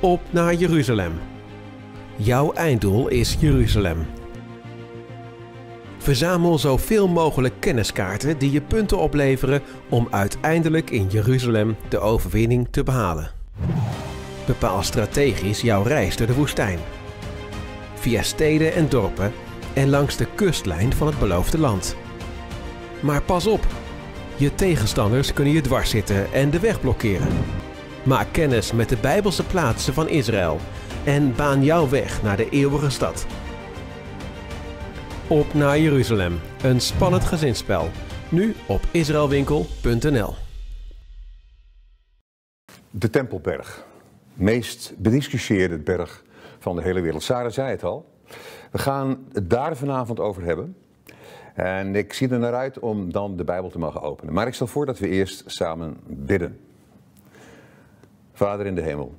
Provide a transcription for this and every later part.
op naar Jeruzalem. Jouw einddoel is Jeruzalem. Verzamel zoveel mogelijk kenniskaarten die je punten opleveren om uiteindelijk in Jeruzalem de overwinning te behalen. Bepaal strategisch jouw reis door de woestijn. Via steden en dorpen en langs de kustlijn van het beloofde land. Maar pas op, je tegenstanders kunnen je dwars zitten en de weg blokkeren. Maak kennis met de Bijbelse plaatsen van Israël en baan jouw weg naar de eeuwige stad. Op naar Jeruzalem, een spannend gezinsspel. Nu op israelwinkel.nl. De Tempelberg, meest bediscussieerde berg van de hele wereld. Sarah zei het al. We gaan het daar vanavond over hebben. En ik zie er naar uit om dan de Bijbel te mogen openen. Maar ik stel voor dat we eerst samen bidden. Vader in de hemel,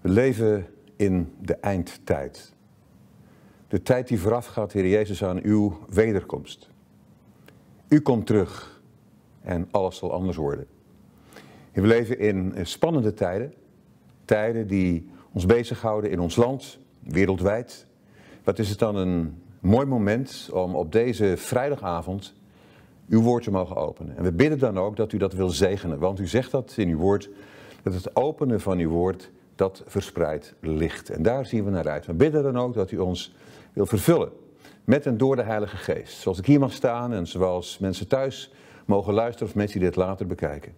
we leven in de eindtijd. De tijd die voorafgaat, Heer Jezus, aan uw wederkomst. U komt terug en alles zal anders worden. We leven in spannende tijden. Tijden die ons bezighouden in ons land, wereldwijd. Wat is het dan een mooi moment om op deze vrijdagavond uw woord te mogen openen. En we bidden dan ook dat u dat wil zegenen, want u zegt dat in uw woord dat het openen van uw woord, dat verspreidt licht. En daar zien we naar uit. We bidden dan ook dat u ons wil vervullen met en door de Heilige Geest. Zoals ik hier mag staan en zoals mensen thuis mogen luisteren of mensen die dit later bekijken.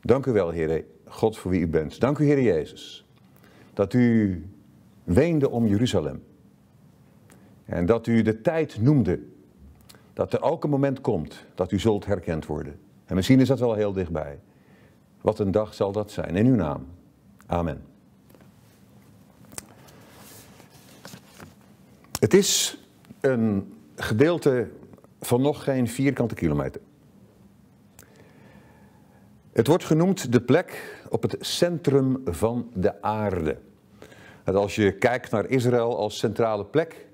Dank u wel, Heere God, voor wie u bent. Dank u, Heere Jezus, dat u weende om Jeruzalem. En dat u de tijd noemde dat er ook een moment komt dat u zult herkend worden. En misschien is dat wel heel dichtbij. Wat een dag zal dat zijn. In uw naam. Amen. Het is een gedeelte van nog geen vierkante kilometer. Het wordt genoemd de plek op het centrum van de aarde. als je kijkt naar Israël als centrale plek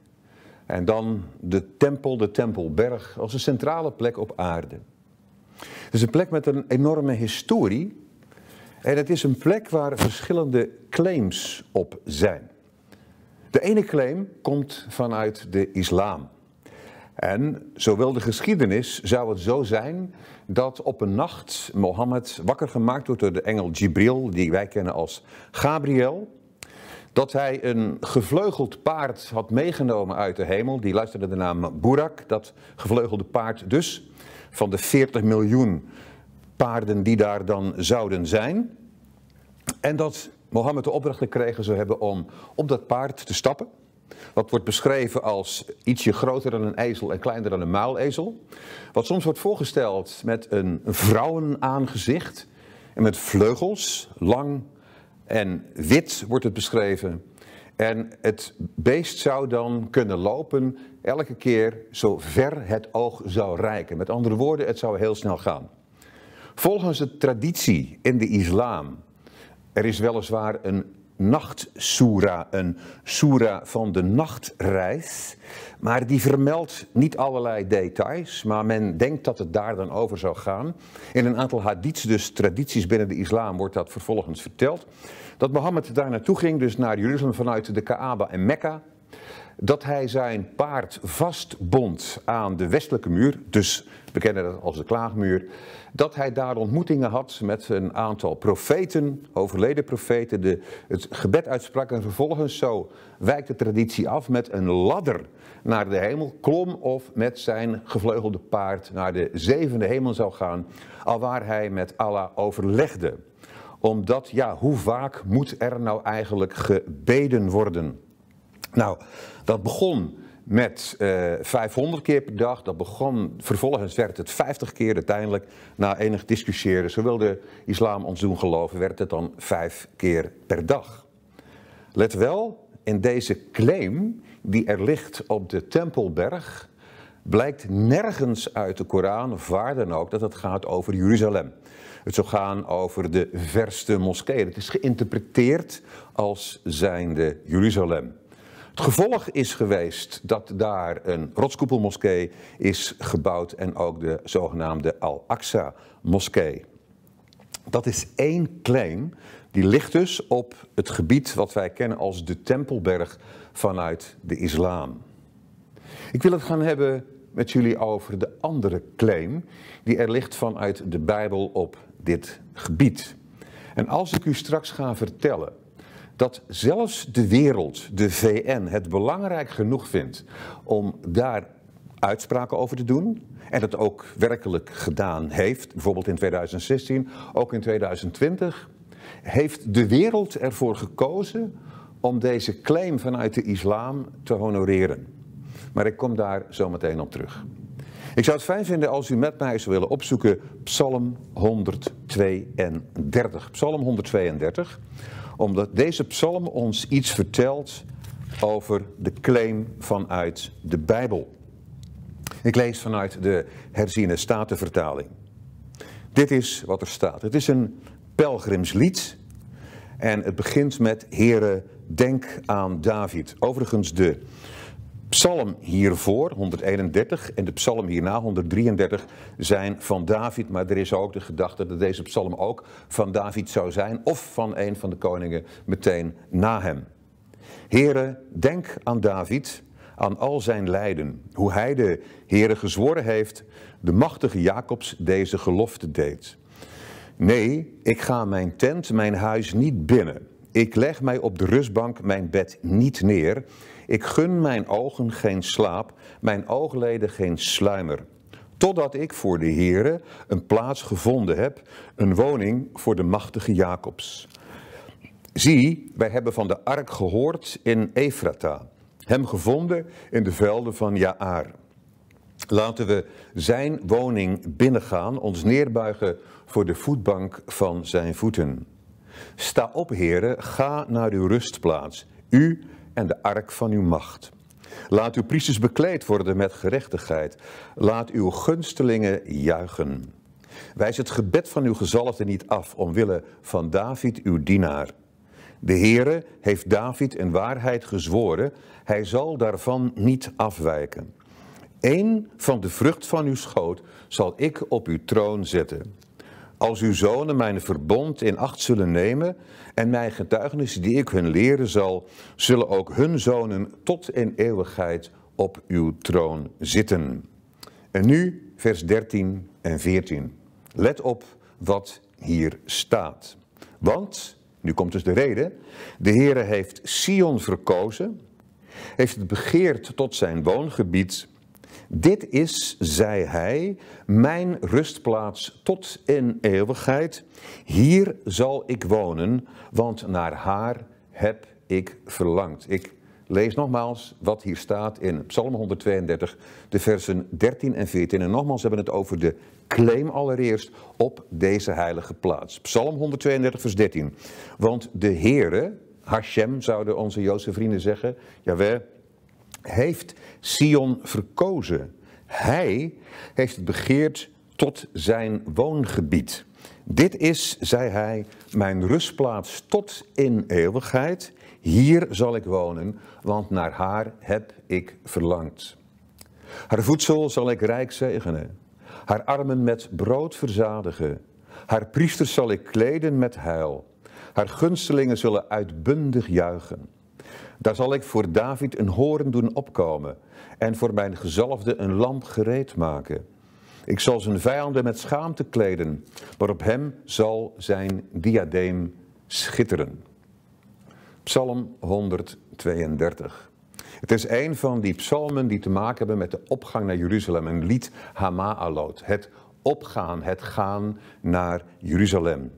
en dan de tempel, de tempelberg, als een centrale plek op aarde. Het is een plek met een enorme historie. En het is een plek waar verschillende claims op zijn. De ene claim komt vanuit de islam. En zowel de geschiedenis zou het zo zijn dat op een nacht Mohammed wakker gemaakt wordt door de engel Jibril, die wij kennen als Gabriel. Dat hij een gevleugeld paard had meegenomen uit de hemel, die luisterde de naam Burak, dat gevleugelde paard dus van de 40 miljoen paarden die daar dan zouden zijn. En dat Mohammed de opdracht gekregen zou hebben om op dat paard te stappen. Wat wordt beschreven als ietsje groter dan een ezel en kleiner dan een muilezel. Wat soms wordt voorgesteld met een vrouwenaangezicht en met vleugels, lang en wit wordt het beschreven. En het beest zou dan kunnen lopen elke keer zo ver het oog zou rijken. Met andere woorden, het zou heel snel gaan. Volgens de traditie in de islam, er is weliswaar een nachtsura, een soera van de nachtreis. Maar die vermeldt niet allerlei details, maar men denkt dat het daar dan over zou gaan. In een aantal hadiths, dus tradities binnen de islam, wordt dat vervolgens verteld. Dat Mohammed daar naartoe ging, dus naar Jeruzalem vanuit de Kaaba en Mekka dat hij zijn paard vastbond aan de westelijke muur, dus we kennen dat als de klaagmuur, dat hij daar ontmoetingen had met een aantal profeten, overleden profeten, de, het gebed uitsprak en vervolgens zo wijkt de traditie af met een ladder naar de hemel klom of met zijn gevleugelde paard naar de zevende hemel zou gaan, alwaar hij met Allah overlegde. Omdat, ja, hoe vaak moet er nou eigenlijk gebeden worden? Nou, dat begon met 500 eh, keer per dag. Dat begon, vervolgens werd het 50 keer uiteindelijk. Na enig discussiëren, zo wilde de islam ons doen geloven, werd het dan 5 keer per dag. Let wel, in deze claim die er ligt op de Tempelberg, blijkt nergens uit de Koran waar dan ook dat het gaat over Jeruzalem. Het zou gaan over de verste moskee. Het is geïnterpreteerd als zijnde Jeruzalem. Het gevolg is geweest dat daar een rotskoepelmoskee is gebouwd en ook de zogenaamde Al-Aqsa-moskee. Dat is één claim, die ligt dus op het gebied wat wij kennen als de Tempelberg vanuit de islam. Ik wil het gaan hebben met jullie over de andere claim die er ligt vanuit de Bijbel op dit gebied. En als ik u straks ga vertellen dat zelfs de wereld, de VN, het belangrijk genoeg vindt om daar uitspraken over te doen. En dat ook werkelijk gedaan heeft, bijvoorbeeld in 2016, ook in 2020. Heeft de wereld ervoor gekozen om deze claim vanuit de islam te honoreren. Maar ik kom daar zo meteen op terug. Ik zou het fijn vinden als u met mij zou willen opzoeken Psalm 132. Psalm 132 omdat deze psalm ons iets vertelt over de claim vanuit de Bijbel. Ik lees vanuit de herziene statenvertaling. Dit is wat er staat. Het is een pelgrimslied en het begint met Here, denk aan David. Overigens, de psalm hiervoor, 131, en de psalm hierna, 133, zijn van David. Maar er is ook de gedachte dat deze psalm ook van David zou zijn, of van een van de koningen meteen na hem. Heren, denk aan David, aan al zijn lijden, hoe hij de here gezworen heeft, de machtige Jacobs deze gelofte deed. Nee, ik ga mijn tent, mijn huis niet binnen. Ik leg mij op de rustbank, mijn bed niet neer. Ik gun mijn ogen geen slaap, mijn oogleden geen sluimer. Totdat ik voor de Heere een plaats gevonden heb, een woning voor de machtige Jacobs. Zie, wij hebben van de ark gehoord in Efrata, hem gevonden in de velden van Jaar. Laten we zijn woning binnengaan, ons neerbuigen voor de voetbank van zijn voeten. Sta op, Here, ga naar uw rustplaats, u en de ark van uw macht. Laat uw priesters bekleed worden met gerechtigheid. Laat uw gunstelingen juichen. Wijs het gebed van uw gezalfde niet af, omwille van David uw dienaar. De Heere heeft David in waarheid gezworen, hij zal daarvan niet afwijken. Eén van de vrucht van uw schoot zal ik op uw troon zetten. Als uw zonen mijn verbond in acht zullen nemen en mijn getuigenis die ik hun leren zal, zullen ook hun zonen tot in eeuwigheid op uw troon zitten. En nu vers 13 en 14. Let op wat hier staat. Want, nu komt dus de reden, de Heere heeft Sion verkozen, heeft het begeerd tot zijn woongebied dit is, zei hij, mijn rustplaats tot in eeuwigheid. Hier zal ik wonen, want naar haar heb ik verlangd. Ik lees nogmaals wat hier staat in Psalm 132, de versen 13 en 14. En nogmaals hebben we het over de claim allereerst op deze heilige plaats. Psalm 132, vers 13. Want de Heere, Hashem zouden onze Joodse vrienden zeggen, Jawel heeft Sion verkozen. Hij heeft het begeerd tot zijn woongebied. Dit is, zei hij, mijn rustplaats tot in eeuwigheid. Hier zal ik wonen, want naar haar heb ik verlangd. Haar voedsel zal ik rijk zegenen, haar armen met brood verzadigen. Haar priesters zal ik kleden met heil. Haar gunstelingen zullen uitbundig juichen. Daar zal ik voor David een horen doen opkomen en voor mijn gezalfde een lamp gereed maken. Ik zal zijn vijanden met schaamte kleden, maar op hem zal zijn diadeem schitteren. Psalm 132. Het is een van die psalmen die te maken hebben met de opgang naar Jeruzalem. Een lied Hama'alot, het opgaan, het gaan naar Jeruzalem.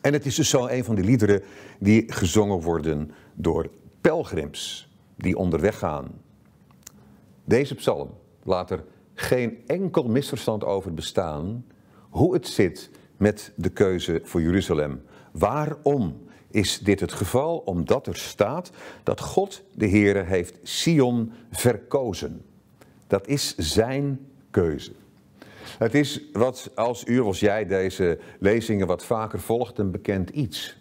En het is dus zo een van die liederen die gezongen worden door pelgrims die onderweg gaan. Deze psalm laat er geen enkel misverstand over bestaan hoe het zit met de keuze voor Jeruzalem. Waarom is dit het geval? Omdat er staat dat God de Heere heeft Sion verkozen. Dat is zijn keuze. Het is wat als u of jij deze lezingen wat vaker volgt een bekend iets.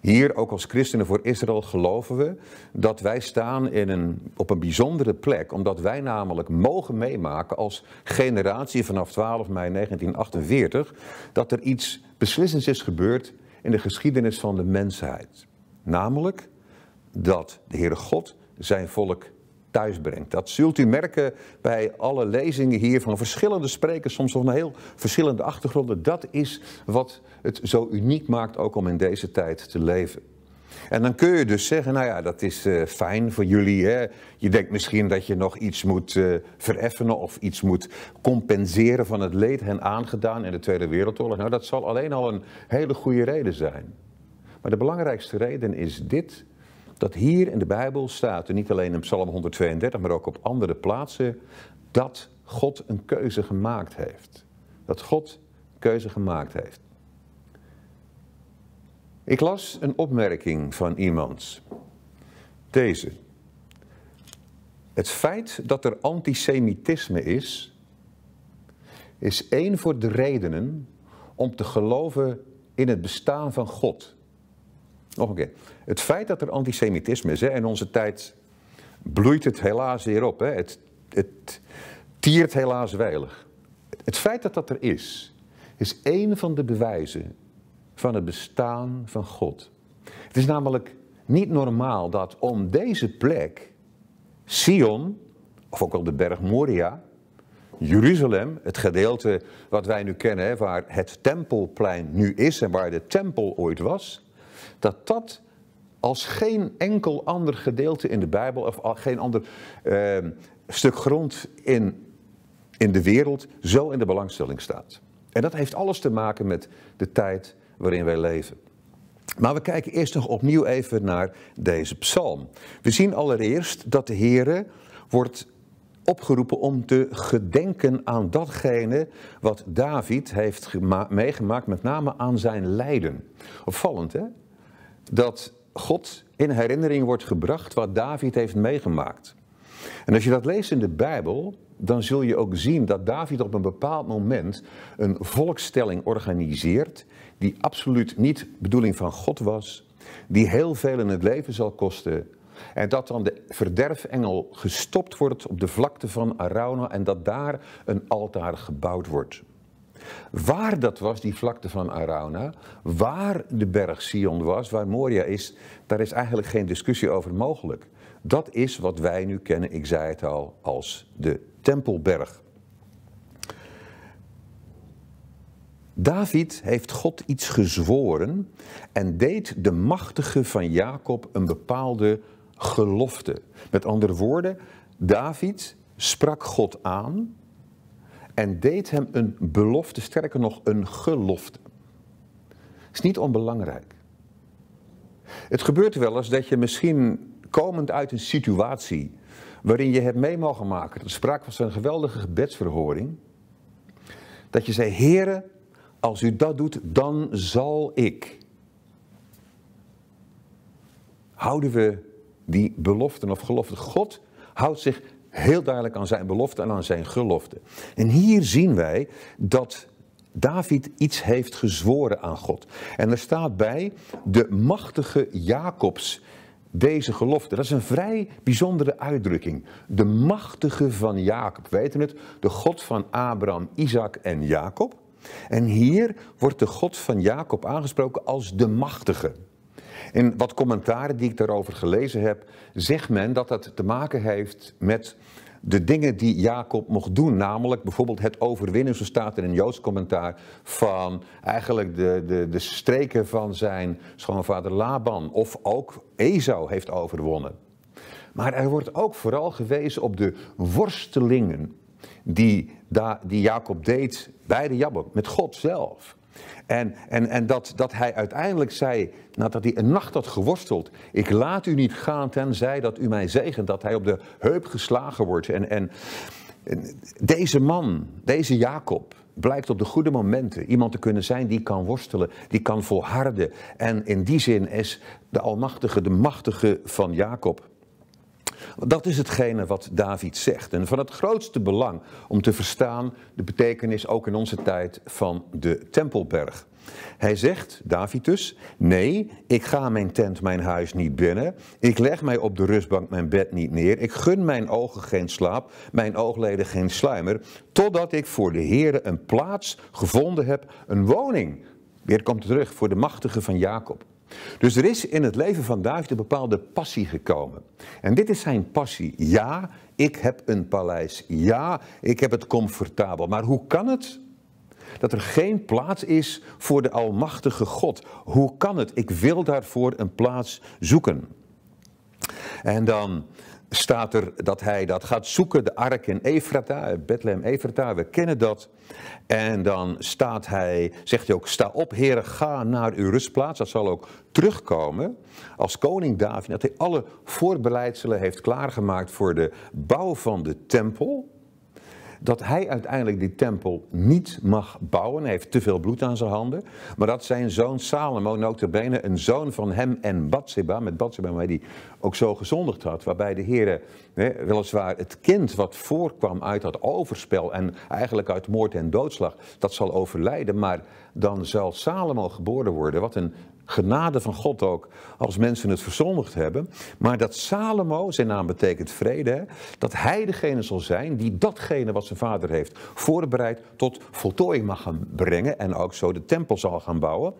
Hier, ook als christenen voor Israël, geloven we dat wij staan in een, op een bijzondere plek, omdat wij namelijk mogen meemaken als generatie vanaf 12 mei 1948 dat er iets beslissends is gebeurd in de geschiedenis van de mensheid. Namelijk dat de Heere God zijn volk thuis brengt. Dat zult u merken bij alle lezingen hier van verschillende sprekers, soms van een heel verschillende achtergronden. Dat is wat het zo uniek maakt ook om in deze tijd te leven. En dan kun je dus zeggen, nou ja, dat is eh, fijn voor jullie. Hè? Je denkt misschien dat je nog iets moet eh, vereffenen of iets moet compenseren van het leed hen aangedaan in de Tweede Wereldoorlog. Nou, dat zal alleen al een hele goede reden zijn. Maar de belangrijkste reden is dit dat hier in de Bijbel staat, en niet alleen in Psalm 132, maar ook op andere plaatsen, dat God een keuze gemaakt heeft. Dat God een keuze gemaakt heeft. Ik las een opmerking van iemand. Deze. Het feit dat er antisemitisme is, is één voor de redenen om te geloven in het bestaan van God. Nog een keer. Het feit dat er antisemitisme is, hè, en onze tijd bloeit het helaas weer op. Hè. Het, het tiert helaas weilig. Het feit dat dat er is, is een van de bewijzen van het bestaan van God. Het is namelijk niet normaal dat om deze plek, Sion, of ook wel de berg Moria, Jeruzalem, het gedeelte wat wij nu kennen, waar het tempelplein nu is en waar de tempel ooit was, dat dat als geen enkel ander gedeelte in de Bijbel of geen ander ehm, stuk grond in, in de wereld zo in de belangstelling staat. En dat heeft alles te maken met de tijd waarin wij leven. Maar we kijken eerst nog opnieuw even naar deze psalm. We zien allereerst dat de Heere wordt opgeroepen om te gedenken aan datgene wat David heeft meegemaakt, met name aan zijn lijden. Opvallend hè? dat God in herinnering wordt gebracht wat David heeft meegemaakt. En als je dat leest in de Bijbel, dan zul je ook zien dat David op een bepaald moment een volkstelling organiseert die absoluut niet bedoeling van God was, die heel veel in het leven zal kosten. En dat dan de verderfengel gestopt wordt op de vlakte van Arauna en dat daar een altaar gebouwd wordt. Waar dat was, die vlakte van Arauna, waar de berg Sion was, waar Moria is, daar is eigenlijk geen discussie over mogelijk. Dat is wat wij nu kennen, ik zei het al, als de Tempelberg. David heeft God iets gezworen en deed de machtige van Jacob een bepaalde gelofte. Met andere woorden, David sprak God aan en deed hem een belofte, sterker nog een gelofte. is niet onbelangrijk. Het gebeurt wel eens dat je misschien komend uit een situatie waarin je hebt mee mogen maken, de sprake was van een geweldige gebedsverhoring, dat je zei, heren, als u dat doet, dan zal ik. Houden we die beloften of geloften? God houdt zich Heel duidelijk aan zijn belofte en aan zijn gelofte. En hier zien wij dat David iets heeft gezworen aan God. En er staat bij de machtige Jacobs deze gelofte. Dat is een vrij bijzondere uitdrukking. De machtige van Jacob. We het, de God van Abraham, Isaac en Jacob. En hier wordt de God van Jacob aangesproken als de machtige. In wat commentaren die ik daarover gelezen heb, zegt men dat dat te maken heeft met de dingen die Jacob mocht doen. Namelijk bijvoorbeeld het overwinnen, zo staat er in een Joods commentaar, van eigenlijk de, de, de streken van zijn schoonvader Laban. Of ook Esau heeft overwonnen. Maar er wordt ook vooral gewezen op de worstelingen die, die Jacob deed bij de Jabot met God zelf. En, en, en dat, dat hij uiteindelijk zei, nadat hij een nacht had geworsteld, ik laat u niet gaan tenzij dat u mij zegent, dat hij op de heup geslagen wordt. En, en deze man, deze Jacob, blijkt op de goede momenten iemand te kunnen zijn die kan worstelen, die kan volharden. En in die zin is de Almachtige de machtige van Jacob. Dat is hetgene wat David zegt. En van het grootste belang om te verstaan de betekenis ook in onze tijd van de Tempelberg. Hij zegt, David dus, nee, ik ga mijn tent, mijn huis niet binnen. Ik leg mij op de rustbank mijn bed niet neer. Ik gun mijn ogen geen slaap, mijn oogleden geen sluimer. Totdat ik voor de Heere een plaats gevonden heb, een woning. Weer komt terug voor de machtige van Jacob. Dus er is in het leven van David een bepaalde passie gekomen. En dit is zijn passie. Ja, ik heb een paleis. Ja, ik heb het comfortabel. Maar hoe kan het dat er geen plaats is voor de Almachtige God? Hoe kan het? Ik wil daarvoor een plaats zoeken. En dan staat er dat hij dat gaat zoeken, de ark in Efrata, Bethlehem Efrata, we kennen dat. En dan staat hij, zegt hij ook, sta op heren, ga naar uw rustplaats. Dat zal ook terugkomen als koning David, dat hij alle voorbereidselen heeft klaargemaakt voor de bouw van de tempel dat hij uiteindelijk die tempel niet mag bouwen. Hij heeft te veel bloed aan zijn handen. Maar dat zijn zoon Salomo, notabene een zoon van hem en Bathsheba, met Bathsheba waar hij ook zo gezondigd had, waarbij de Heer weliswaar het kind wat voorkwam uit dat overspel en eigenlijk uit moord en doodslag, dat zal overlijden, maar dan zal Salomo geboren worden. Wat een genade van God ook, als mensen het verzondigd hebben. Maar dat Salomo, zijn naam betekent vrede, dat hij degene zal zijn die datgene wat zijn vader heeft voorbereid tot voltooiing mag gaan brengen en ook zo de tempel zal gaan bouwen.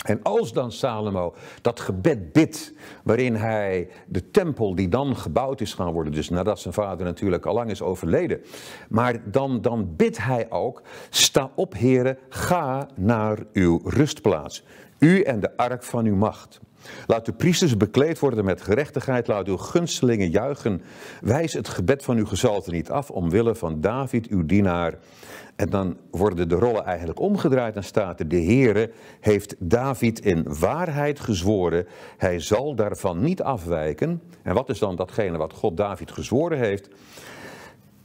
En als dan Salomo dat gebed bidt, waarin hij de tempel die dan gebouwd is gaan worden, dus nadat zijn vader natuurlijk al lang is overleden, maar dan, dan bidt hij ook, sta op heren, ga naar uw rustplaats. U en de ark van uw macht. Laat de priesters bekleed worden met gerechtigheid, laat uw gunstelingen juichen. Wijs het gebed van uw gezalte niet af omwille van David, uw dienaar. En dan worden de rollen eigenlijk omgedraaid en staat er, de Heere heeft David in waarheid gezworen, hij zal daarvan niet afwijken. En wat is dan datgene wat God David gezworen heeft?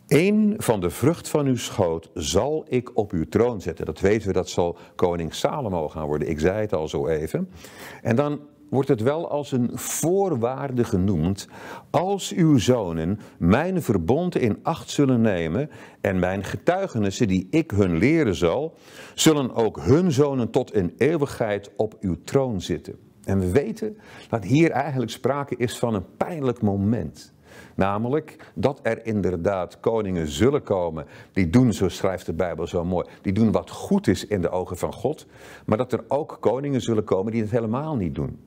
Eén van de vrucht van uw schoot zal ik op uw troon zetten. Dat weten we, dat zal koning Salomo gaan worden. Ik zei het al zo even. En dan wordt het wel als een voorwaarde genoemd. Als uw zonen mijn verbond in acht zullen nemen en mijn getuigenissen die ik hun leren zal, zullen ook hun zonen tot in eeuwigheid op uw troon zitten. En we weten dat hier eigenlijk sprake is van een pijnlijk moment. Namelijk dat er inderdaad koningen zullen komen die doen, zo schrijft de Bijbel zo mooi, die doen wat goed is in de ogen van God, maar dat er ook koningen zullen komen die het helemaal niet doen.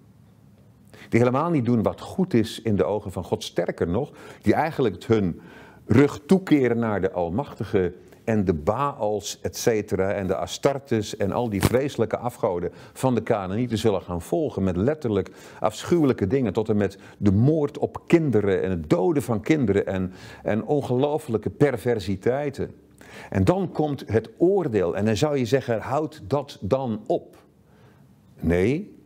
Die helemaal niet doen wat goed is in de ogen van God. Sterker nog, die eigenlijk hun rug toekeren naar de Almachtige en de Baals, et cetera, en de Astartes en al die vreselijke afgoden van de Canaanieten zullen gaan volgen met letterlijk afschuwelijke dingen, tot en met de moord op kinderen en het doden van kinderen en, en ongelooflijke perversiteiten. En dan komt het oordeel en dan zou je zeggen, houd dat dan op. Nee,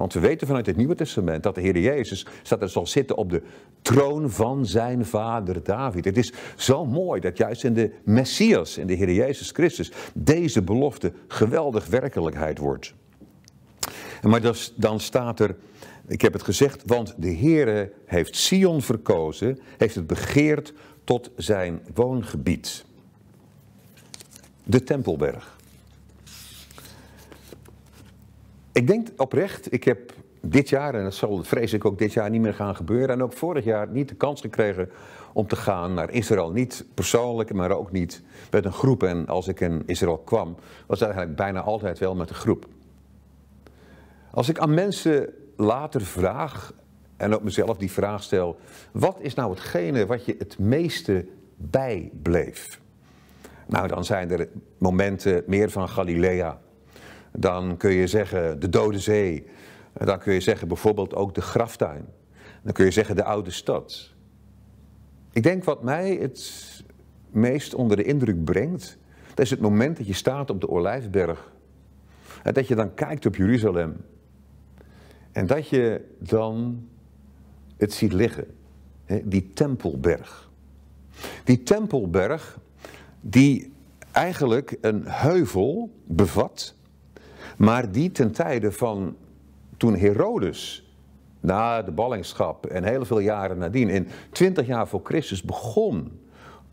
want we weten vanuit het Nieuwe Testament dat de Heer Jezus staat er zal zitten op de troon van zijn vader David. Het is zo mooi dat juist in de Messias, in de Heer Jezus Christus, deze belofte geweldig werkelijkheid wordt. Maar dus, dan staat er, ik heb het gezegd, want de Heere heeft Sion verkozen, heeft het begeerd tot zijn woongebied. De Tempelberg. Ik denk oprecht, ik heb dit jaar, en dat zal vrees ik ook dit jaar niet meer gaan gebeuren, en ook vorig jaar niet de kans gekregen om te gaan naar Israël. Niet persoonlijk, maar ook niet met een groep. En als ik in Israël kwam, was dat eigenlijk bijna altijd wel met een groep. Als ik aan mensen later vraag, en ook mezelf die vraag stel, wat is nou hetgene wat je het meeste bijbleef? Nou, dan zijn er momenten meer van Galilea dan kun je zeggen de Dode Zee. Dan kun je zeggen bijvoorbeeld ook de graftuin. Dan kun je zeggen de oude stad. Ik denk wat mij het meest onder de indruk brengt, dat is het moment dat je staat op de Olijfberg. En dat je dan kijkt op Jeruzalem. En dat je dan het ziet liggen. Die tempelberg. Die tempelberg die eigenlijk een heuvel bevat maar die ten tijde van toen Herodes na de ballingschap en heel veel jaren nadien, in 20 jaar voor Christus, begon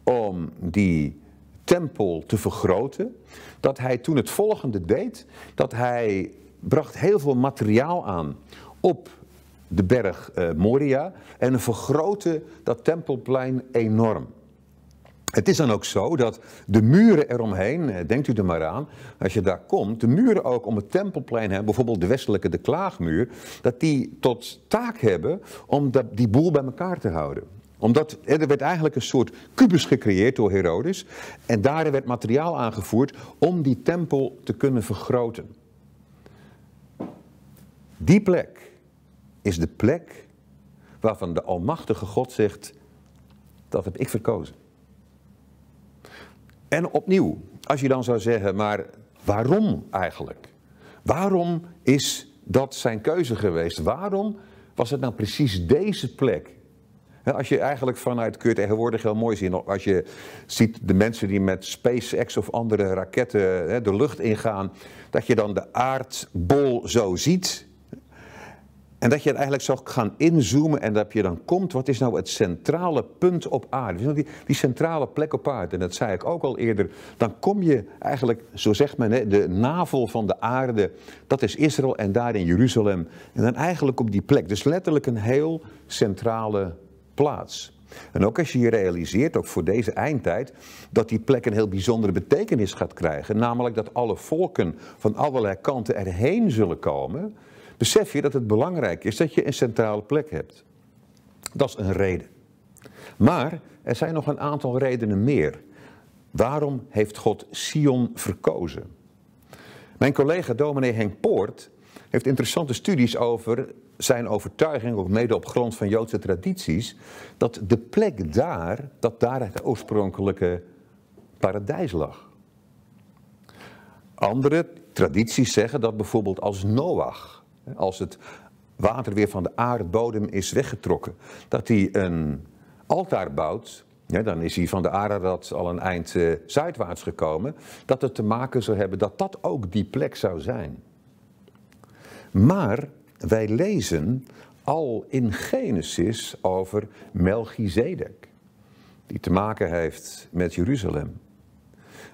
om die tempel te vergroten, dat hij toen het volgende deed, dat hij bracht heel veel materiaal aan op de berg eh, Moria en vergrootte dat tempelplein enorm. Het is dan ook zo dat de muren eromheen, eh, denkt u er maar aan, als je daar komt, de muren ook om het tempelplein hebben, bijvoorbeeld de westelijke, de klaagmuur, dat die tot taak hebben om dat, die boel bij elkaar te houden omdat er werd eigenlijk een soort kubus gecreëerd door Herodes. En daarin werd materiaal aangevoerd om die tempel te kunnen vergroten. Die plek is de plek waarvan de Almachtige God zegt: dat heb ik verkozen. En opnieuw, als je dan zou zeggen, maar waarom eigenlijk? Waarom is dat zijn keuze geweest? Waarom was het nou precies deze plek? Als je eigenlijk vanuit, kun je tegenwoordig heel mooi zien, als je ziet de mensen die met SpaceX of andere raketten de lucht ingaan, dat je dan de aardbol zo ziet en dat je eigenlijk zou gaan inzoomen en dat je dan komt, wat is nou het centrale punt op aarde? Die, die centrale plek op aarde, en dat zei ik ook al eerder, dan kom je eigenlijk, zo zegt men, de navel van de aarde, dat is Israël en daar in Jeruzalem. En dan eigenlijk op die plek, dus letterlijk een heel centrale plaats. En ook als je je realiseert, ook voor deze eindtijd, dat die plek een heel bijzondere betekenis gaat krijgen. Namelijk dat alle volken van allerlei kanten erheen zullen komen besef je dat het belangrijk is dat je een centrale plek hebt. Dat is een reden. Maar er zijn nog een aantal redenen meer. Waarom heeft God Sion verkozen? Mijn collega dominee Henk Poort heeft interessante studies over zijn overtuiging, of mede op grond van Joodse tradities, dat de plek daar, dat daar het oorspronkelijke paradijs lag. Andere tradities zeggen dat bijvoorbeeld als Noach als het water weer van de aardbodem is weggetrokken, dat hij een altaar bouwt dan is hij van de Ararat al een eind eh, zuidwaarts gekomen, dat het te maken zou hebben dat dat ook die plek zou zijn. Maar wij lezen al in Genesis over Melchizedek, die te maken heeft met Jeruzalem.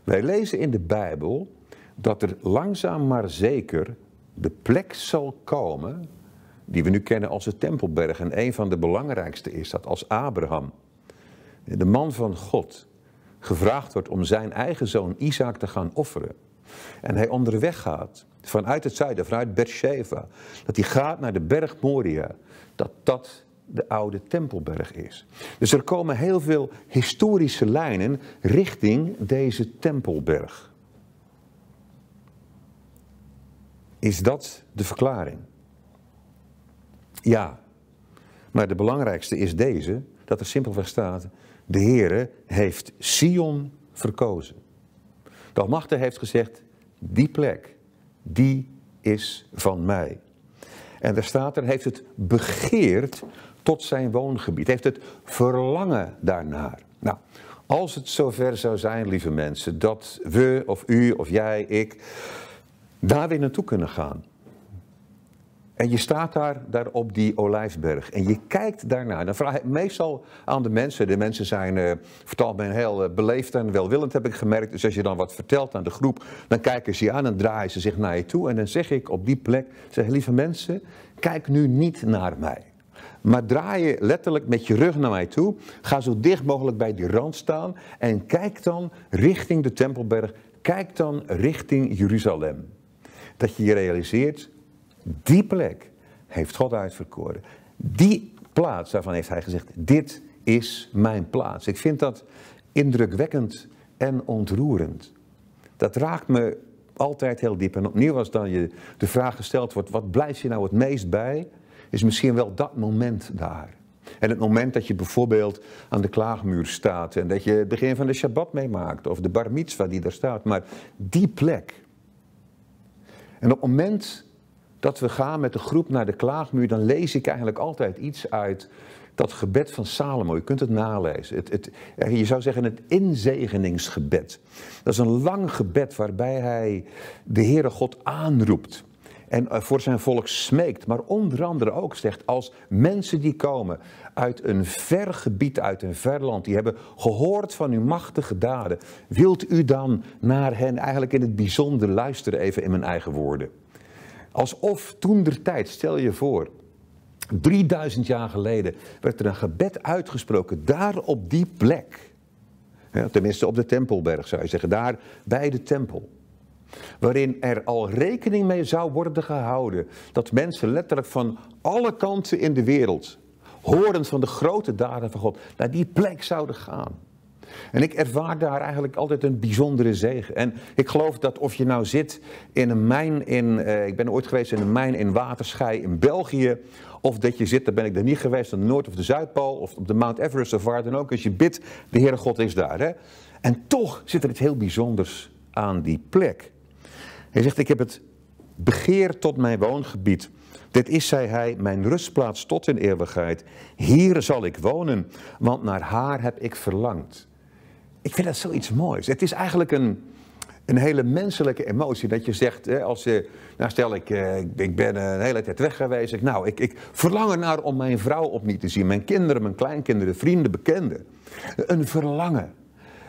Wij lezen in de Bijbel dat er langzaam maar zeker de plek zal komen die we nu kennen als de Tempelberg. En een van de belangrijkste is dat als Abraham, de man van God, gevraagd wordt om zijn eigen zoon Isaac te gaan offeren. En hij onderweg gaat, vanuit het zuiden, vanuit Beersheba, dat hij gaat naar de berg Moria, dat dat de oude Tempelberg is. Dus er komen heel veel historische lijnen richting deze Tempelberg. Is dat de verklaring? Ja. Maar de belangrijkste is deze, dat er simpelweg staat, de Heere heeft Sion verkozen. De Almachtige heeft gezegd, die plek, die is van mij. En daar staat er, heeft het begeerd tot zijn woongebied, heeft het verlangen daarnaar. Nou, als het zover zou zijn, lieve mensen, dat we of u of jij, ik daar weer naartoe kunnen gaan. En je staat daar, daar op die olijfberg en je kijkt daarnaar. Dan vraag ik meestal aan de mensen. De mensen zijn, uh, heel eh, beleefd en welwillend, heb ik gemerkt. Dus als je dan wat vertelt aan de groep, dan kijken ze je aan en draaien ze zich naar je toe. En dan zeg ik op die plek, zeg, lieve mensen, kijk nu niet naar mij. Maar draai je letterlijk met je rug naar mij toe. Ga zo dicht mogelijk bij die rand staan. En kijk dan richting de Tempelberg. Kijk dan richting Jeruzalem dat je je realiseert, die plek heeft God uitverkoren. Die plaats, daarvan heeft hij gezegd, dit is mijn plaats. Ik vind dat indrukwekkend en ontroerend. Dat raakt me altijd heel diep. En opnieuw als dan je de vraag gesteld wordt, wat blijf je nou het meest bij? Is misschien wel dat moment daar. En het moment dat je bijvoorbeeld aan de klaagmuur staat en dat je het begin van de Shabbat meemaakt of de bar mitzvah die daar staat. Maar die plek, en op het moment dat we gaan met de groep naar de klaagmuur, dan lees ik eigenlijk altijd iets uit dat gebed van Salomo. Je kunt het nalezen. Het, het, eh, je zou zeggen het inzegeningsgebed. Dat is een lang gebed waarbij hij de Heere God aanroept en eh, voor zijn volk smeekt, maar onder andere ook zegt als mensen die komen uit een ver gebied, uit een ver land, die hebben gehoord van uw machtige daden, wilt u dan naar hen eigenlijk in het bijzonder luisteren, even in mijn eigen woorden. Alsof toen der tijd, stel je voor, 3000 jaar geleden werd er een gebed uitgesproken, daar op die plek. Tenminste op de Tempelberg zou je zeggen, daar bij de Tempel waarin er al rekening mee zou worden gehouden dat mensen letterlijk van alle kanten in de wereld, horend van de grote daden van God, naar die plek zouden gaan. En ik ervaar daar eigenlijk altijd een bijzondere zegen. En ik geloof dat of je nou zit in een mijn in, eh, ik ben ooit geweest in een mijn in Waterschei in België, of dat je zit, daar ben ik er niet geweest, aan de Noord- of de Zuidpool, of op de Mount Everest of waar dan ook. Als je bidt, de Heere God is daar. Hè? En toch zit er iets heel bijzonders aan die plek. Hij zegt, ik heb het begeer tot mijn woongebied. Dit is, zei hij, mijn rustplaats tot in eeuwigheid. Hier zal ik wonen, want naar haar heb ik verlangd. Ik vind dat zoiets moois. Het is eigenlijk een, een hele menselijke emotie. Dat je zegt, als je, nou stel ik, eh, ik ben een eh, hele tijd weg geweest. Ik, nou, ik, ik verlang ernaar om mijn vrouw opnieuw te zien. Mijn kinderen, mijn kleinkinderen, vrienden, bekenden. Een verlangen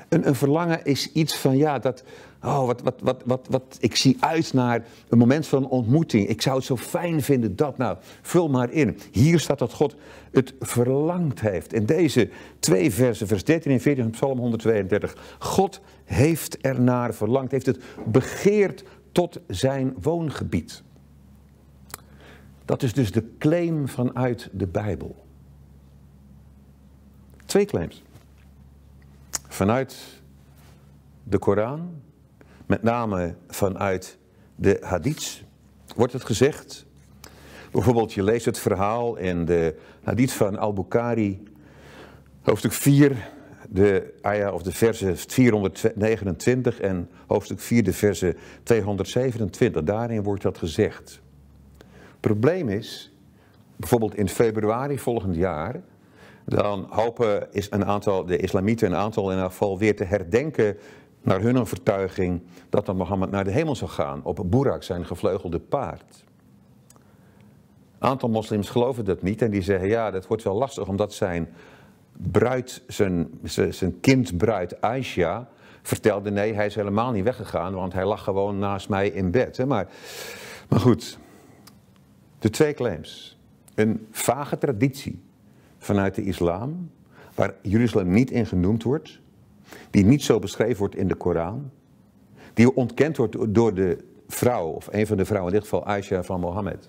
een, een verlangen is iets van ja, dat. Oh, wat, wat, wat, wat, wat. Ik zie uit naar een moment van ontmoeting. Ik zou het zo fijn vinden dat. Nou, vul maar in. Hier staat dat God het verlangd heeft. In deze twee versen, vers 13 en 14 van Psalm 132. God heeft ernaar verlangd, heeft het begeerd tot zijn woongebied. Dat is dus de claim vanuit de Bijbel. Twee claims vanuit de Koran, met name vanuit de hadith, wordt het gezegd. Bijvoorbeeld, je leest het verhaal in de hadith van Al-Bukhari, hoofdstuk 4, de ayah of de verse 429 en hoofdstuk 4, de verse 227. Daarin wordt dat gezegd. Het probleem is, bijvoorbeeld in februari volgend jaar dan hopen is een aantal, de islamieten een aantal in elk weer te herdenken naar hun overtuiging dat dan Mohammed naar de hemel zou gaan op Boerak, zijn gevleugelde paard. Een aantal moslims geloven dat niet en die zeggen ja, dat wordt wel lastig omdat zijn bruid, zijn, zijn kindbruid Aisha, vertelde nee, hij is helemaal niet weggegaan, want hij lag gewoon naast mij in bed. Hè? Maar, maar goed, de twee claims. Een vage traditie vanuit de islam, waar Jeruzalem niet in genoemd wordt, die niet zo beschreven wordt in de Koran, die ontkend wordt door de vrouw, of een van de vrouwen, in dit geval Aisha van Mohammed.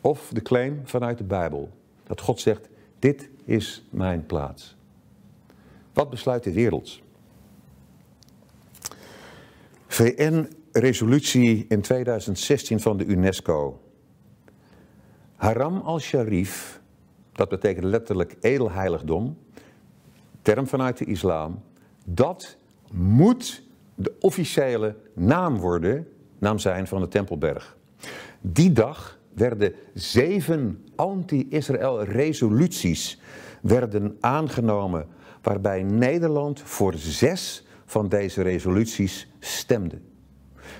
Of de claim vanuit de Bijbel, dat God zegt, dit is mijn plaats. Wat besluit de wereld? VN-resolutie in 2016 van de UNESCO Haram al-Sharif, dat betekent letterlijk edelheiligdom, term vanuit de islam, dat moet de officiële naam worden, naam zijn van de Tempelberg. Die dag werden zeven anti-Israël resoluties werden aangenomen, waarbij Nederland voor zes van deze resoluties stemde.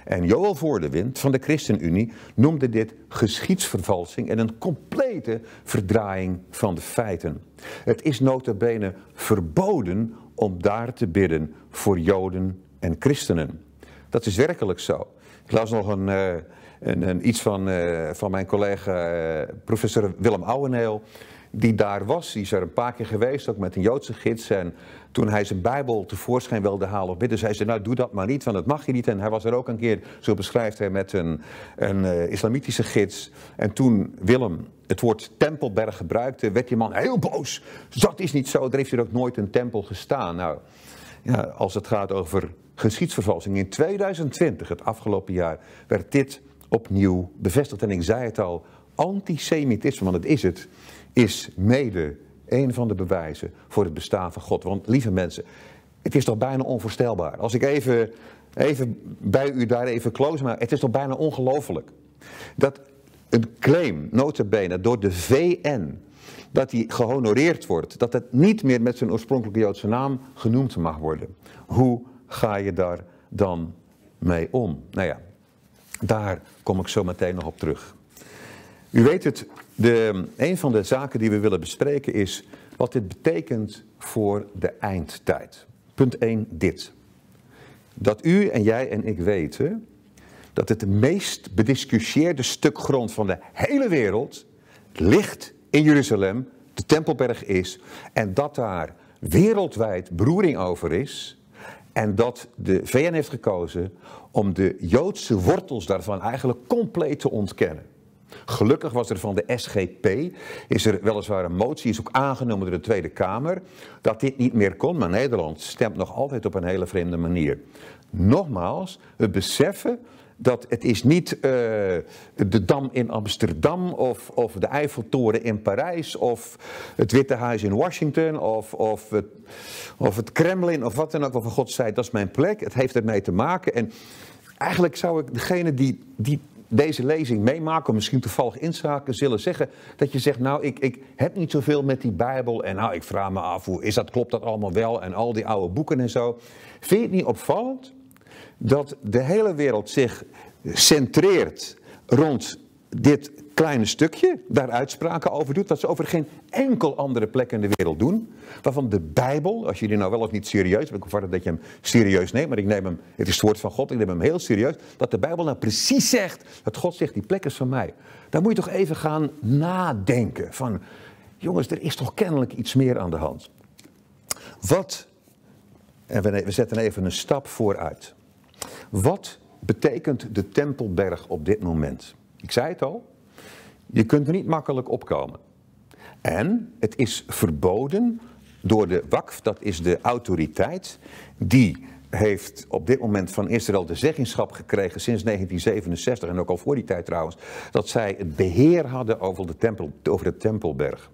En Joël Voordewind van de ChristenUnie noemde dit geschiedsvervalsing en een complete verdraaiing van de feiten. Het is notabene verboden om daar te bidden voor Joden en christenen. Dat is werkelijk zo. Ik las nog een, eh, een iets van, eh, van mijn collega eh, professor Willem Ouweneel die daar was, die is er een paar keer geweest, ook met een Joodse gids. En toen hij zijn Bijbel tevoorschijn wilde halen of bidden, zei ze, nou doe dat maar niet, want dat mag je niet. En hij was er ook een keer, zo beschrijft hij, met een, een eh, islamitische gids. En toen Willem het woord tempelberg gebruikte, werd die man heel boos. Dat is niet zo, er heeft hier ook nooit een tempel gestaan. Nou, ja, als het gaat over geschiedsvervalsing, in 2020, het afgelopen jaar, werd dit opnieuw bevestigd. En ik zei het al, antisemitisme, want het is het, is mede een van de bewijzen voor het bestaan van God. Want lieve mensen, het is toch bijna onvoorstelbaar. Als ik even, even bij u daar even close maar, het is toch bijna ongelooflijk. Dat een claim, notabene, door de VN, dat die gehonoreerd wordt. Dat het niet meer met zijn oorspronkelijke Joodse naam genoemd mag worden. Hoe ga je daar dan mee om? Nou ja, daar kom ik zo meteen nog op terug. U weet het, de, een van de zaken die we willen bespreken is wat dit betekent voor de eindtijd. Punt 1, dit. Dat u en jij en ik weten dat het meest bediscussieerde stuk grond van de hele wereld ligt in Jeruzalem, de Tempelberg is, en dat daar wereldwijd beroering over is. En dat de VN heeft gekozen om de Joodse wortels daarvan eigenlijk compleet te ontkennen. Gelukkig was er van de SGP, is er weliswaar een motie, is ook aangenomen door de Tweede Kamer, dat dit niet meer kon. Maar Nederland stemt nog altijd op een hele vreemde manier. Nogmaals, we beseffen dat het is niet eh, de Dam in Amsterdam of, of de Eiffeltoren in Parijs of het Witte Huis in Washington of, of, het, of het Kremlin of wat dan ook. Of God zei, dat is mijn plek. Het heeft ermee te maken. En eigenlijk zou ik degene die, die deze lezing meemaken, misschien toevallig inzaken, zullen zeggen dat je zegt, nou, ik, ik heb niet zoveel met die Bijbel en nou, ik vraag me af, hoe is dat, klopt dat allemaal wel en al die oude boeken en zo. Vind je het niet opvallend dat de hele wereld zich centreert rond dit kleine stukje daar uitspraken over doet, wat ze over geen enkel andere plek in de wereld doen, waarvan de Bijbel, als je die nou wel of niet serieus, ik verwacht dat je hem serieus neemt, maar ik neem hem, het is het woord van God, ik neem hem heel serieus, dat de Bijbel nou precies zegt, dat God zegt, die plek is van mij. Daar moet je toch even gaan nadenken van, jongens, er is toch kennelijk iets meer aan de hand. Wat, en we zetten even een stap vooruit. Wat betekent de Tempelberg op dit moment? Ik zei het al, je kunt er niet makkelijk opkomen. En het is verboden door de WAKF, dat is de autoriteit die heeft op dit moment van Israël de zeggenschap gekregen sinds 1967 en ook al voor die tijd trouwens, dat zij het beheer hadden over de, tempel, over de Tempelberg.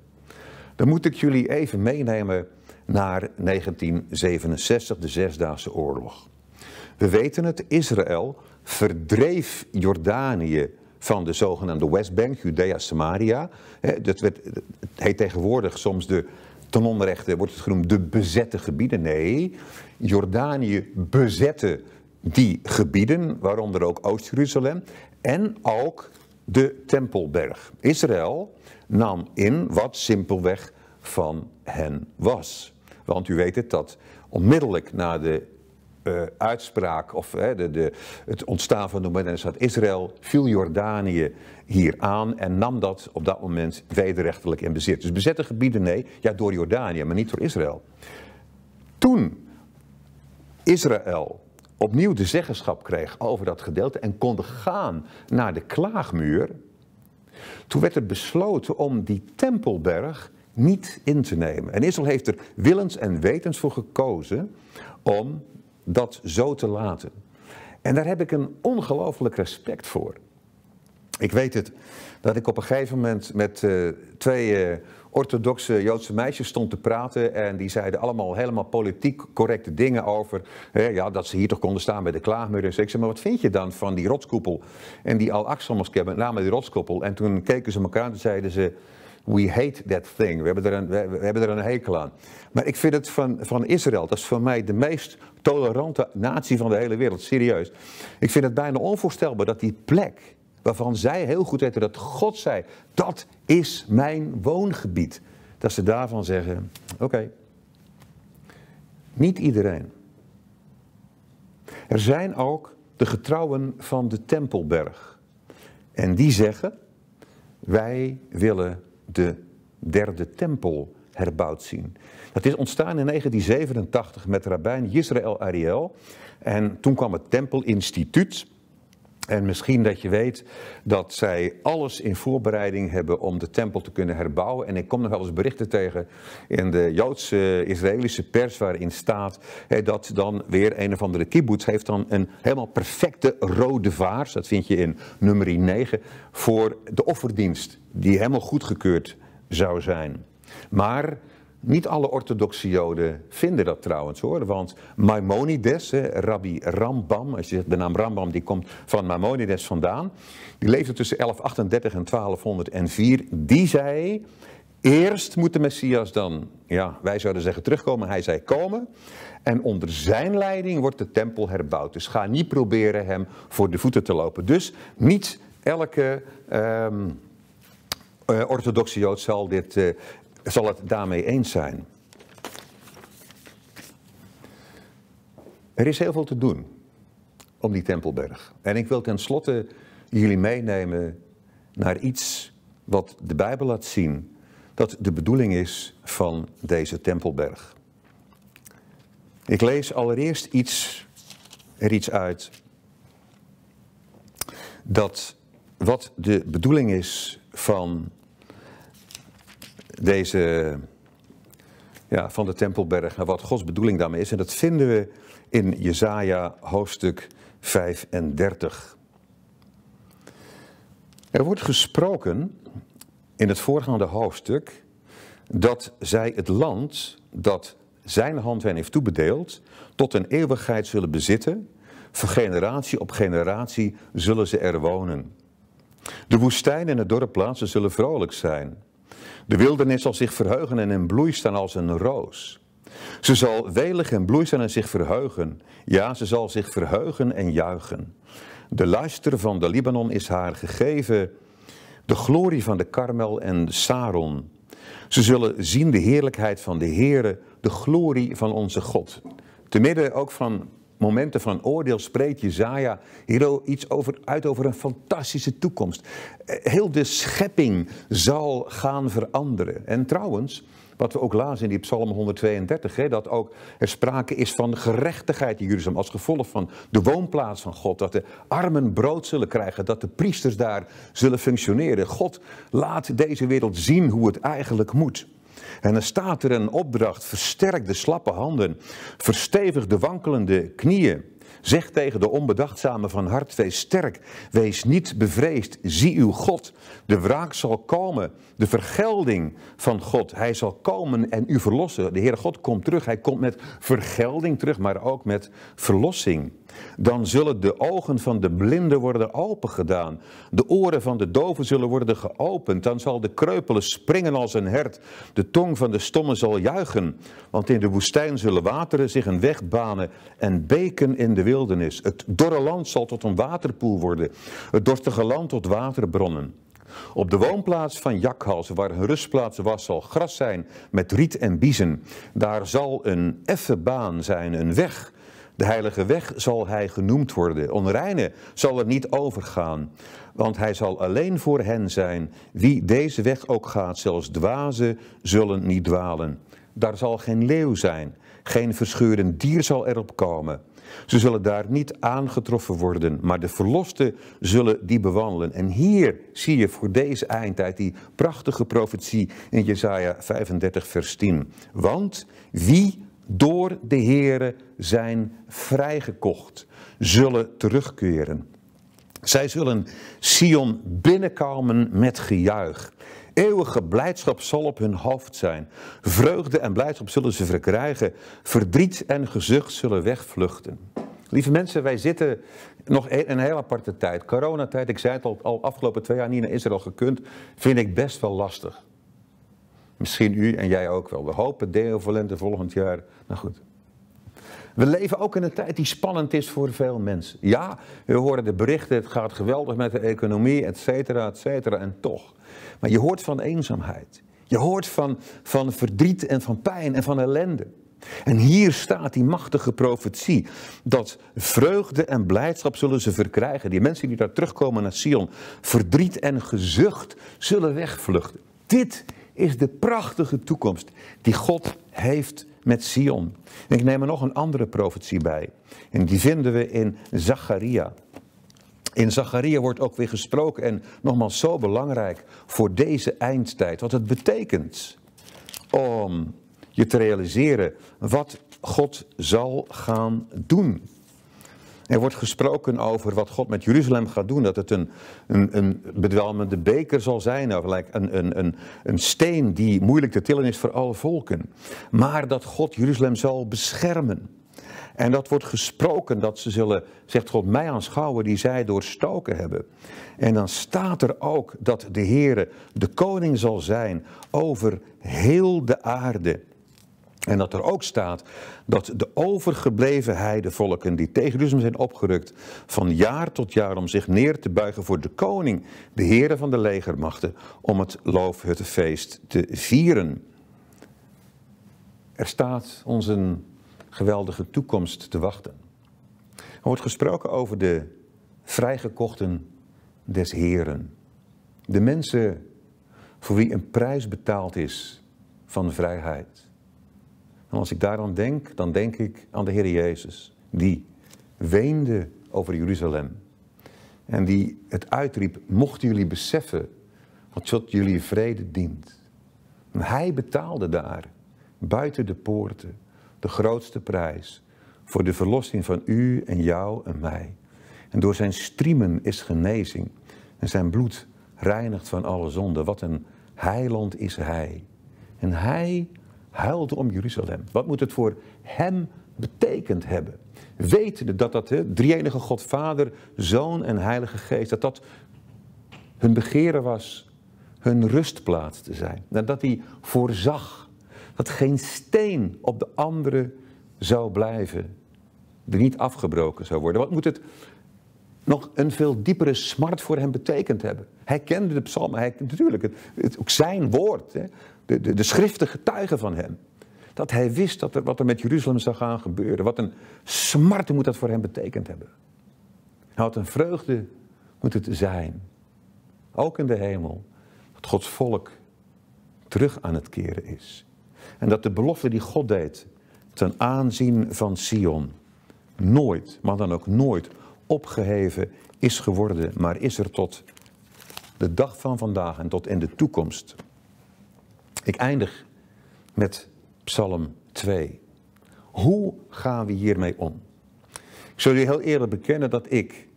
Dan moet ik jullie even meenemen naar 1967, de Zesdaagse Oorlog. We weten het, Israël verdreef Jordanië van de zogenaamde Westbank, Judea Samaria. Dat, werd, heet tegenwoordig soms de, ten onrechte wordt het genoemd de bezette gebieden. Nee, Jordanië bezette die gebieden, waaronder ook Oost-Jeruzalem en ook de Tempelberg. Israël nam in wat simpelweg van hen was. Want u weet het dat onmiddellijk na de eh, uitspraak of de, de, het ontstaan van de moderne staat Israël viel Jordanië hier aan en nam dat op dat moment wederrechtelijk in bezit. Dus bezette gebieden, nee, ja, door Jordanië, maar niet door Israël. Toen Israël opnieuw de zeggenschap kreeg over dat gedeelte en konde gaan naar de klaagmuur, toen werd er besloten om die tempelberg niet in te nemen. En Israël heeft er willens en wetens voor gekozen om dat zo te laten. En daar heb ik een ongelooflijk respect voor. Ik weet het, dat ik op een gegeven moment met eh, twee eh, orthodoxe Joodse meisjes stond te praten. En die zeiden allemaal helemaal politiek correcte dingen over. Hè, ja, dat ze hier toch konden staan bij de klaagmuur. En ik zei, maar wat vind je dan van die rotskoepel? En die Al-Aqsa-moskee, met name die rotskoepel. En toen keken ze elkaar en zeiden ze... We hate that thing. We hebben er een, we, hebben er een hekel aan. Maar ik vind het van, van Israël, dat is voor mij de meest tolerante natie van de hele wereld, serieus. Ik vind het bijna onvoorstelbaar dat die plek, waarvan zij heel goed weten dat God zei, dat is mijn woongebied. Dat ze daarvan zeggen, oké, niet iedereen. Er zijn ook de getrouwen van de Tempelberg. En die zeggen, wij willen de derde tempel herbouwd zien. Dat is ontstaan in 1987 met rabbijn Yisrael Ariel. En toen kwam het Tempelinstituut en misschien dat je weet dat zij alles in voorbereiding hebben om de tempel te kunnen herbouwen. En ik kom nog wel eens berichten tegen in de Joodse Israëlische pers waarin staat hè, dat dan weer een of andere kibbutz heeft dan een helemaal perfecte rode vaars. Dat vind je in nummer 9 voor de offerdienst die helemaal goedgekeurd zou zijn. Maar niet alle orthodoxe Joden vinden dat trouwens hoor, want Maimonides, Rabbi Rambam, als je zegt, de naam Rambam die komt van Maimonides vandaan, die leefde tussen 1138 en 1204, die zei, eerst moet de Messias dan, ja, wij zouden zeggen terugkomen, hij zei komen, en onder zijn leiding wordt de tempel herbouwd. Dus ga niet proberen hem voor de voeten te lopen. Dus niet elke... Ehm, eh, orthodoxe Jood zal dit, eh, zal het daarmee eens zijn. Er is heel veel te doen om die Tempelberg. En ik wil tenslotte jullie meenemen naar iets wat de Bijbel laat zien dat de bedoeling is van deze Tempelberg. Ik lees allereerst iets, er iets uit dat wat de bedoeling is van deze, ja, van de Tempelberg en wat Gods bedoeling daarmee is. En dat vinden we in Jesaja hoofdstuk 35. Er wordt gesproken in het voorgaande hoofdstuk dat zij het land dat zijn hand hen heeft toebedeeld tot een eeuwigheid zullen bezitten. Van generatie op generatie zullen ze er wonen. De woestijn en de plaatsen zullen vrolijk zijn. De wildernis zal zich verheugen en in bloei staan als een roos. Ze zal welig en bloei staan en zich verheugen. Ja, ze zal zich verheugen en juichen. De luister van de Libanon is haar gegeven, de glorie van de Karmel en Saron. Ze zullen zien de heerlijkheid van de Heere, de glorie van onze God. Te midden ook van momenten van oordeel spreekt Jezaja hier iets over, uit over een fantastische toekomst. Eh, heel de schepping zal gaan veranderen. En trouwens, wat we ook lazen in die Psalm 132, hè, dat ook er sprake is van gerechtigheid in Jeruzalem als gevolg van de woonplaats van God. Dat de armen brood zullen krijgen, dat de priesters daar zullen functioneren. God laat deze wereld zien hoe het eigenlijk moet. En dan staat er een opdracht: versterk de slappe handen, verstevig de wankelende knieën. Zeg tegen de onbedachtzame van hart: wees sterk, wees niet bevreesd, zie uw God. De wraak zal komen, de vergelding van God. Hij zal komen en u verlossen. De Heere God komt terug. Hij komt met vergelding terug, maar ook met verlossing. Dan zullen de ogen van de blinden worden opengedaan. De oren van de doven zullen worden geopend. Dan zal de kreupelen springen als een hert. De tong van de stommen zal juichen. Want in de woestijn zullen wateren zich een weg banen en beken in de wildernis. Het dorre land zal tot een waterpoel worden. Het dorstige land tot waterbronnen. Op de woonplaats van Jakhals, waar een rustplaats was, zal gras zijn met riet en biezen. Daar zal een effe baan zijn, een weg. De heilige weg zal hij genoemd worden. Onreine zal er niet overgaan, want hij zal alleen voor hen zijn. Wie deze weg ook gaat, zelfs dwazen zullen niet dwalen. Daar zal geen leeuw zijn, geen verscheurend dier zal erop komen. Ze zullen daar niet aangetroffen worden, maar de verlosten zullen die bewandelen. En hier zie je voor deze eindtijd die prachtige profetie in Jesaja 35 vers 10. Want wie door de Heere zijn vrijgekocht, zullen terugkeren. Zij zullen Sion binnenkomen met gejuich Eeuwige blijdschap zal op hun hoofd zijn. Vreugde en blijdschap zullen ze verkrijgen. Verdriet en gezucht zullen wegvluchten. Lieve mensen, wij zitten nog e- een, een aparte tijd. Coronatijd, ik zei het al, al afgelopen twee jaar niet naar Israël gekund, vind ik best wel lastig. Misschien u en jij ook wel. We hopen deo volgend jaar. Nou goed. We leven ook in een tijd die spannend is voor veel mensen. Ja, we horen de berichten, het gaat geweldig met de economie, et cetera, et cetera, en toch. Maar je hoort van eenzaamheid. Je hoort van, van verdriet en van pijn en van ellende. En hier staat die machtige profetie dat vreugde en blijdschap zullen ze verkrijgen. Die mensen die daar terugkomen naar Sion, verdriet en gezucht zullen wegvluchten. Dit is de prachtige toekomst die God heeft met Sion. ik neem er nog een andere profetie bij. En die vinden we in Zacharia. In Zacharia wordt ook weer gesproken en nogmaals zo belangrijk voor deze eindtijd. Wat het betekent om je te realiseren wat God zal gaan doen. Er wordt gesproken over wat God met Jeruzalem gaat doen. Dat het een, een, een bedwelmende beker zal zijn. Of een, een, een, een steen die moeilijk te tillen is voor alle volken. Maar dat God Jeruzalem zal beschermen. En dat wordt gesproken dat ze zullen, zegt God, mij aanschouwen die zij doorstoken hebben. En dan staat er ook dat de Heere de koning zal zijn over heel de aarde. En dat er ook staat dat de overgebleven heidevolken die tegen Jeruzalem zijn opgerukt, van jaar tot jaar om zich neer te buigen voor de koning, de heren van de legermachten, om het loofhuttefeest te vieren. Er staat ons een geweldige toekomst te wachten. Er wordt gesproken over de vrijgekochten des heren. De mensen voor wie een prijs betaald is van vrijheid. En als ik daaraan denk, dan denk ik aan de Heer Jezus, die weende over Jeruzalem. En die het uitriep, mochten jullie beseffen wat tot jullie vrede dient. En hij betaalde daar, buiten de poorten, de grootste prijs voor de verlossing van u en jou en mij. En door zijn striemen is genezing en zijn bloed reinigt van alle zonde. Wat een heiland is hij. En hij huilde om Jeruzalem. Wat moet het voor hem betekend hebben? Wetende dat dat de drieënige God, Vader, Zoon en Heilige Geest, dat dat hun begeren was, hun rustplaats te zijn. dat hij voorzag dat geen steen op de andere zou blijven, die niet afgebroken zou worden. Wat moet het nog een veel diepere smart voor hem betekend hebben. Hij kende de psalmen, hij, natuurlijk, het, ook zijn woord, hè, de, de, de schriften getuigen van hem. Dat hij wist dat er, wat er met Jeruzalem zou gaan gebeuren. Wat een smart moet dat voor hem betekend hebben. Nou, wat een vreugde moet het zijn. Ook in de hemel. Dat Gods volk terug aan het keren is. En dat de belofte die God deed ten aanzien van Sion nooit, maar dan ook nooit opgeheven is geworden, maar is er tot de dag van vandaag en tot in de toekomst. Ik eindig met Psalm 2. Hoe gaan we hiermee om? Ik zal u heel eerlijk bekennen dat ik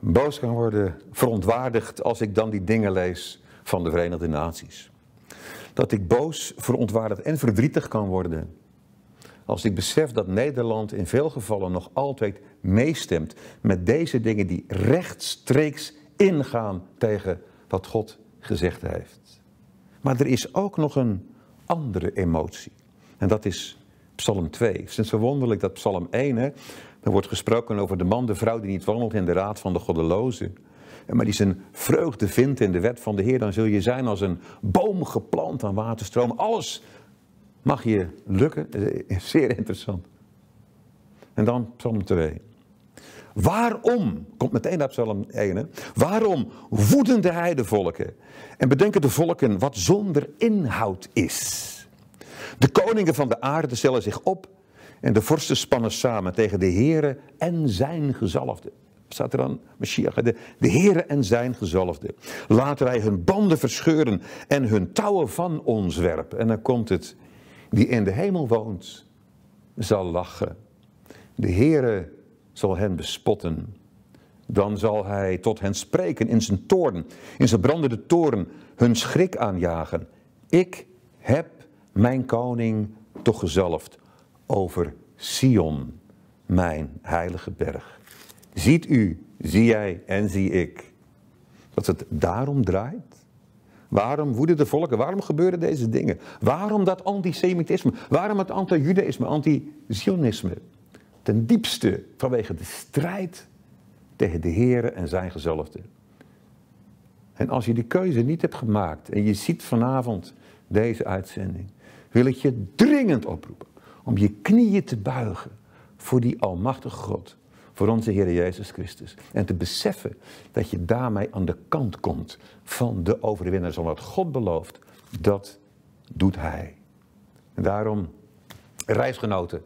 boos kan worden, verontwaardigd als ik dan die dingen lees van de Verenigde Naties. Dat ik boos, verontwaardigd en verdrietig kan worden als ik besef dat Nederland in veel gevallen nog altijd meestemt met deze dingen die rechtstreeks ingaan tegen wat God gezegd heeft. Maar er is ook nog een andere emotie. En dat is Psalm 2. Het is dat Psalm 1, hè, wordt gesproken over de man, de vrouw die niet wandelt in de raad van de goddelozen. Maar die zijn vreugde vindt in de wet van de Heer, dan zul je zijn als een boom geplant aan waterstromen, Alles mag je lukken. Is eh, eh, zeer interessant. En dan Psalm 2. Waarom, komt meteen naar Psalm 1, waarom woeden de heidevolken en bedenken de volken wat zonder inhoud is? De koningen van de aarde stellen zich op en de vorsten spannen samen tegen de Heere en zijn gezalfde. Staat er dan, de, de en zijn gezalfde. Laten wij hun banden verscheuren en hun touwen van ons werpen. En dan komt het, die in de hemel woont, zal lachen. De Heere zal hen bespotten. Dan zal hij tot hen spreken in zijn toorn, in zijn brandende toren, hun schrik aanjagen. Ik heb mijn koning toch gezalfd over Sion, mijn heilige berg. Ziet u, zie jij en zie ik. Dat het daarom draait? Waarom woeden de volken? Waarom gebeuren deze dingen? Waarom dat antisemitisme? Waarom het anti-judaïsme, anti-zionisme? Ten diepste vanwege de strijd tegen de Here en zijn gezalfde. En als je die keuze niet hebt gemaakt en je ziet vanavond deze uitzending, wil ik je dringend oproepen om je knieën te buigen voor die almachtige God voor onze Heer Jezus Christus. En te beseffen dat je daarmee aan de kant komt van de Want Zodat God belooft, dat doet Hij. En daarom, reisgenoten,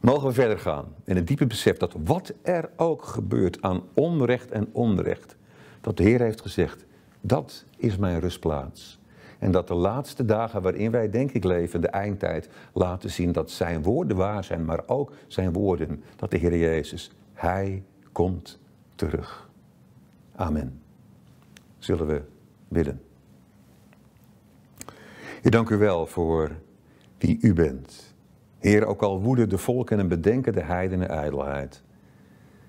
mogen we verder gaan in het diepe besef dat wat er ook gebeurt aan onrecht en onrecht, dat de Heer heeft gezegd, dat is mijn rustplaats. En dat de laatste dagen waarin wij, denk ik, leven, de eindtijd, laten zien dat zijn woorden waar zijn, maar ook zijn woorden dat de Heer Jezus hij komt terug. Amen. Zullen we bidden. Ik dank u wel voor wie u bent. Heer, ook al woeden de volken en bedenken de heidenen ijdelheid.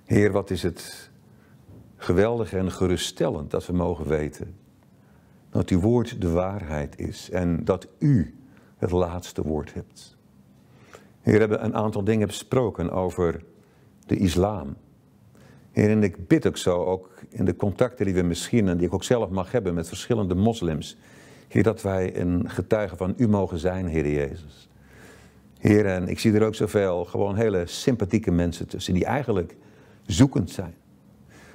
Heer, wat is het geweldig en geruststellend dat we mogen weten dat uw woord de waarheid is en dat u het laatste woord hebt. we hebben een aantal dingen besproken over de islam. Heer, en ik bid ook zo, ook in de contacten die we misschien en die ik ook zelf mag hebben met verschillende moslims. Heer, dat wij een getuige van u mogen zijn, Heer Jezus. Heer, en ik zie er ook zoveel gewoon hele sympathieke mensen tussen die eigenlijk zoekend zijn.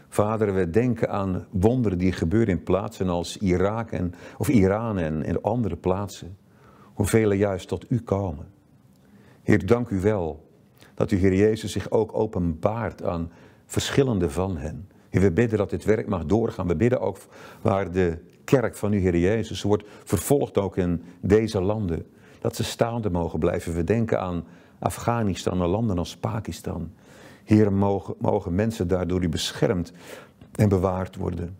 Vader, we denken aan wonderen die gebeuren in plaatsen als Irak en, of Iran en, en andere plaatsen. Hoeveel juist tot u komen. Heer, dank u wel dat uw Heer Jezus zich ook openbaart aan verschillende van hen. Heer, we bidden dat dit werk mag doorgaan. We bidden ook waar de kerk van u, Heer Jezus, wordt vervolgd ook in deze landen. Dat ze staande mogen blijven. We denken aan Afghanistan, en landen als Pakistan. Heer, mogen, mogen mensen daardoor u beschermd en bewaard worden.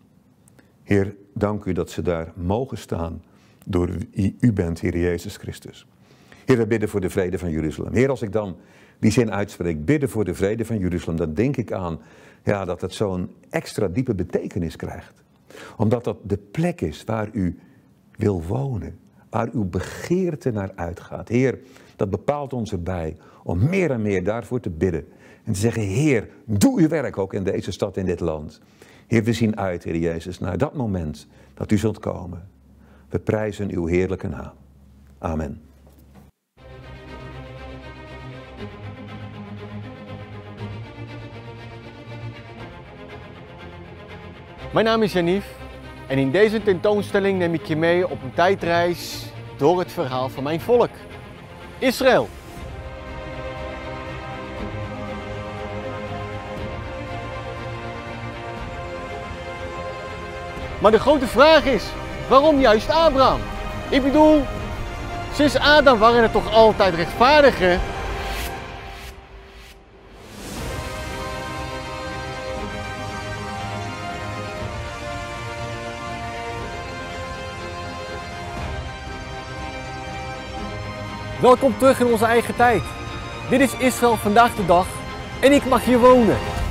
Heer, dank u dat ze daar mogen staan door wie u bent, Heer Jezus Christus. Heer, we bidden voor de vrede van Jeruzalem. Heer, als ik dan die zin uitspreekt, bidden voor de vrede van Jeruzalem, dan denk ik aan ja, dat het zo'n extra diepe betekenis krijgt. Omdat dat de plek is waar u wil wonen, waar uw begeerte naar uitgaat. Heer, dat bepaalt ons erbij om meer en meer daarvoor te bidden. En te zeggen, Heer, doe uw werk ook in deze stad, in dit land. Heer, we zien uit, Heer Jezus, naar dat moment dat u zult komen. We prijzen uw heerlijke naam. Amen. Mijn naam is Janief en in deze tentoonstelling neem ik je mee op een tijdreis door het verhaal van mijn volk, Israël. Maar de grote vraag is, waarom juist Abraham? Ik bedoel, sinds Adam waren er toch altijd rechtvaardigen Welkom terug in onze eigen tijd. Dit is Israël vandaag de dag en ik mag hier wonen.